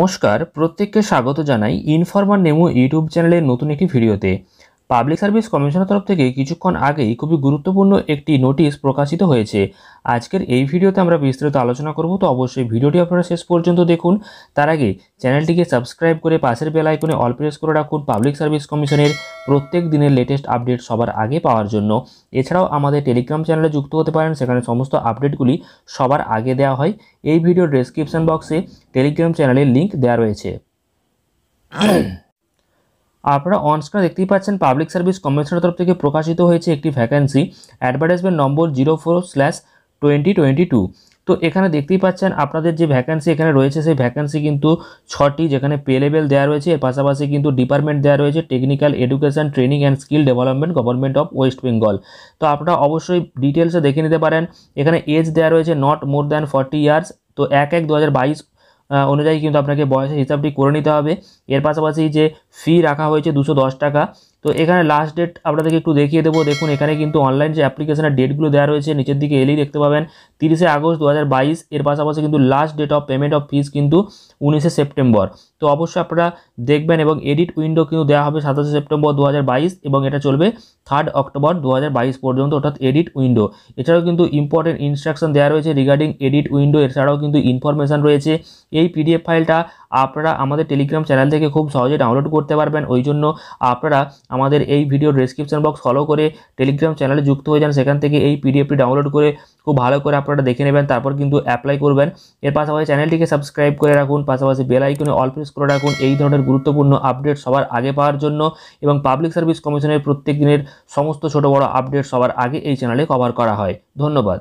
নমস্কার প্রত্যেককে স্বাগত জানাই ইনফরমার নেমো ইউটিউব চ্যানেলের নতুন একটি ভিডিওতে পাবলিক সার্ভিস কমিশনের তরফ থেকে কিছুক্ষণ আগেই খুবই গুরুত্বপূর্ণ একটি নোটিশ প্রকাশিত হয়েছে আজকের এই ভিডিওতে আমরা বিস্তারিত আলোচনা করব তো অবশ্যই ভিডিওটি আপনারা শেষ পর্যন্ত দেখুন তার আগে চ্যানেলটিকে সাবস্ক্রাইব করে পাশের বেল আইকনে অল প্রেস করে রাখুন পাবলিক সার্ভিস কমিশনের প্রত্যেক দিনের লেটেস্ট আপডেট সবার আগে পাওয়ার জন্য এছাড়াও আমাদের টেলিগ্রাম চ্যানেলে যুক্ত হতে পারেন সেখানে সমস্ত আপডেটগুলি সবার আগে দেওয়া হয় এই ভিডিও ডেসক্রিপশন বক্সে টেলিগ্রাম চ্যানেলের লিঙ্ক দেওয়া রয়েছে আপনারা অনস্কার দেখতেই পাচ্ছেন পাবলিক সার্ভিস কমিশনের তরফ থেকে প্রকাশিত হয়েছে একটি vacancy advertisement number zero four slash twenty twenty two তো এখানে দেখতেই পাচ্ছেন আপনাদের যে ভ্যাকেন্সি এখানে রয়েছে সেই ভ্যাকেন্সি কিন্তু ছটি যেখানে পে লেভেল দেওয়া রয়েছে এর পাশাপাশি কিন্তু ডিপার্টমেন্ট দেওয়া রয়েছে technical education training and skill development government of West Bengal তো আপনারা অবশ্যই ডিটেলসে দেখে নিতে পারেন এখানে এজ দেওয়া রয়েছে not more than forty years তো এক এক দু অনুযায়ী কিন্তু আপনাকে বয়সের হিসাবটি করে নিতে হবে এর পাশাপাশি যে ফি রাখা হয়েছে দুশো টাকা তো এখানে লাস্ট ডেট আপনাদেরকে একটু দেখিয়ে দেবো দেখুন এখানে কিন্তু অনলাইন যে অ্যাপ্লিকেশনের ডেটগুলো দেওয়া রয়েছে নিচের দিকে এলেই দেখতে পাবেন তিরিশে আগস্ট দু এর পাশাপাশি কিন্তু last date of payment of fees কিন্তু উনিশে সেপ্টেম্বর তো অবশ্যই আপনারা দেখবেন এবং এডিট উইন্ডো কিন্তু দেওয়া হবে সাতাশে সেপ্টেম্বর দু এবং এটা চলবে থার্ড অক্টোবর দু পর্যন্ত অর্থাৎ এডিট উইন্ডো এছাড়াও কিন্তু ইম্পর্টেন্ট ইনস্ট্রাকশন দেওয়া রয়েছে রিগার্ডিং এডিট উইন্ডো এছাড়াও কিন্তু ইনফরমেশান রয়েছে এই পিডিএফ ফাইলটা আপনারা আমাদের টেলিগ্রাম চ্যানেল থেকে খুব সহজে ডাউনলোড করতে পারবেন ওই জন্য আপনারা আমাদের এই ভিডিও ডেসক্রিপশন বক্স ফলো করে টেলিগ্রাম চ্যানেলে যুক্ত হয়ে যান সেখান থেকে এই পিডিএফটি ডাউনলোড করে খুব ভালো করে আপনারা দেখে নেবেন তারপর কিন্তু অ্যাপ্লাই করবেন এর পাশাপাশি চ্যানেলটিকে সাবস্ক্রাইব করে রাখুন পাশাপাশি বেলাইকনে অল প্রেস করে রাখুন এই ধরনের গুরুত্বপূর্ণ আপডেট সবার আগে পাওয়ার জন্য এবং পাবলিক সার্ভিস কমিশনের প্রত্যেক দিনের সমস্ত ছোট বড় আপডেট সবার আগে এই চ্যানেলে কভার করা হয় ধন্যবাদ